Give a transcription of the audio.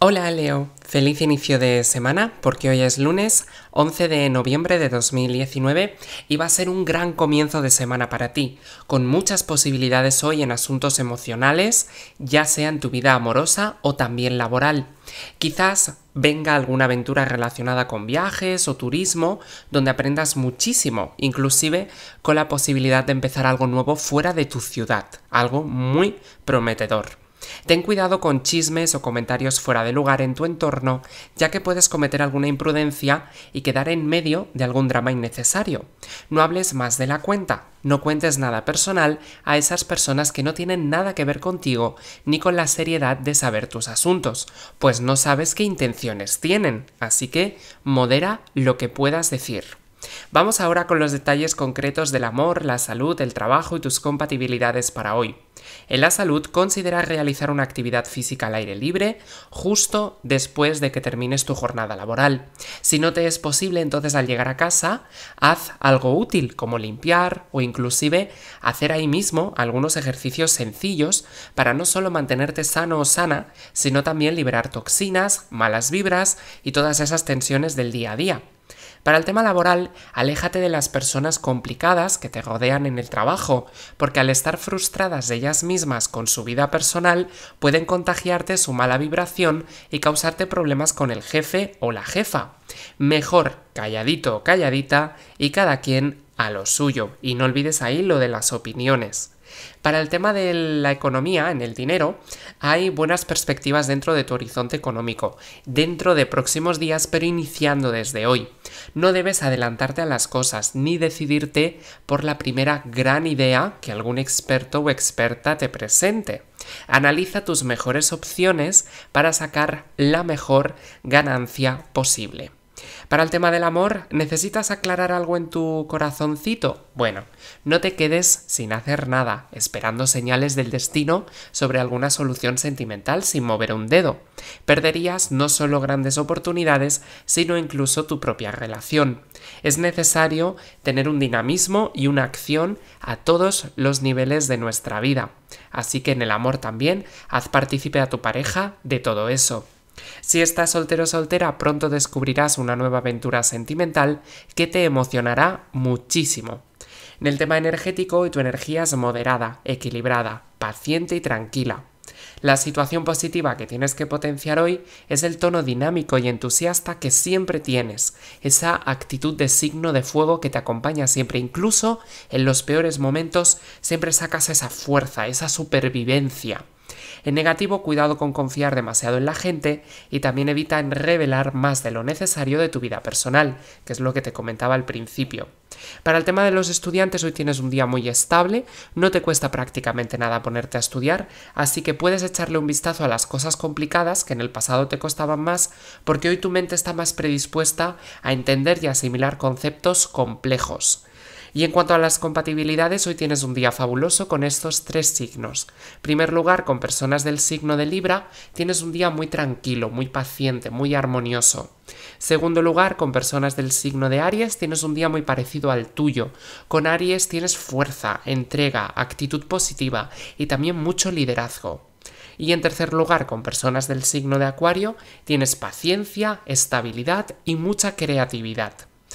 Hola Leo, feliz inicio de semana porque hoy es lunes 11 de noviembre de 2019 y va a ser un gran comienzo de semana para ti, con muchas posibilidades hoy en asuntos emocionales, ya sea en tu vida amorosa o también laboral. Quizás venga alguna aventura relacionada con viajes o turismo donde aprendas muchísimo, inclusive con la posibilidad de empezar algo nuevo fuera de tu ciudad, algo muy prometedor. Ten cuidado con chismes o comentarios fuera de lugar en tu entorno, ya que puedes cometer alguna imprudencia y quedar en medio de algún drama innecesario. No hables más de la cuenta, no cuentes nada personal a esas personas que no tienen nada que ver contigo ni con la seriedad de saber tus asuntos, pues no sabes qué intenciones tienen, así que modera lo que puedas decir. Vamos ahora con los detalles concretos del amor, la salud, el trabajo y tus compatibilidades para hoy. En la salud, considera realizar una actividad física al aire libre justo después de que termines tu jornada laboral. Si no te es posible, entonces al llegar a casa, haz algo útil como limpiar o inclusive hacer ahí mismo algunos ejercicios sencillos para no solo mantenerte sano o sana, sino también liberar toxinas, malas vibras y todas esas tensiones del día a día. Para el tema laboral, aléjate de las personas complicadas que te rodean en el trabajo, porque al estar frustradas de ellas mismas con su vida personal, pueden contagiarte su mala vibración y causarte problemas con el jefe o la jefa. Mejor calladito o calladita y cada quien a lo suyo. Y no olvides ahí lo de las opiniones. Para el tema de la economía, en el dinero, hay buenas perspectivas dentro de tu horizonte económico, dentro de próximos días, pero iniciando desde hoy. No debes adelantarte a las cosas ni decidirte por la primera gran idea que algún experto o experta te presente. Analiza tus mejores opciones para sacar la mejor ganancia posible. Para el tema del amor, ¿necesitas aclarar algo en tu corazoncito? Bueno, no te quedes sin hacer nada, esperando señales del destino sobre alguna solución sentimental sin mover un dedo. Perderías no solo grandes oportunidades, sino incluso tu propia relación. Es necesario tener un dinamismo y una acción a todos los niveles de nuestra vida. Así que en el amor también, haz partícipe a tu pareja de todo eso. Si estás soltero o soltera, pronto descubrirás una nueva aventura sentimental que te emocionará muchísimo. En el tema energético, tu energía es moderada, equilibrada, paciente y tranquila. La situación positiva que tienes que potenciar hoy es el tono dinámico y entusiasta que siempre tienes, esa actitud de signo de fuego que te acompaña siempre, incluso en los peores momentos siempre sacas esa fuerza, esa supervivencia. En negativo, cuidado con confiar demasiado en la gente y también evita revelar más de lo necesario de tu vida personal, que es lo que te comentaba al principio. Para el tema de los estudiantes, hoy tienes un día muy estable, no te cuesta prácticamente nada ponerte a estudiar, así que puedes echarle un vistazo a las cosas complicadas que en el pasado te costaban más, porque hoy tu mente está más predispuesta a entender y asimilar conceptos complejos. Y en cuanto a las compatibilidades, hoy tienes un día fabuloso con estos tres signos. En primer lugar, con personas del signo de Libra, tienes un día muy tranquilo, muy paciente, muy armonioso. Segundo lugar, con personas del signo de Aries tienes un día muy parecido al tuyo. Con Aries tienes fuerza, entrega, actitud positiva y también mucho liderazgo. Y en tercer lugar, con personas del signo de Acuario tienes paciencia, estabilidad y mucha creatividad.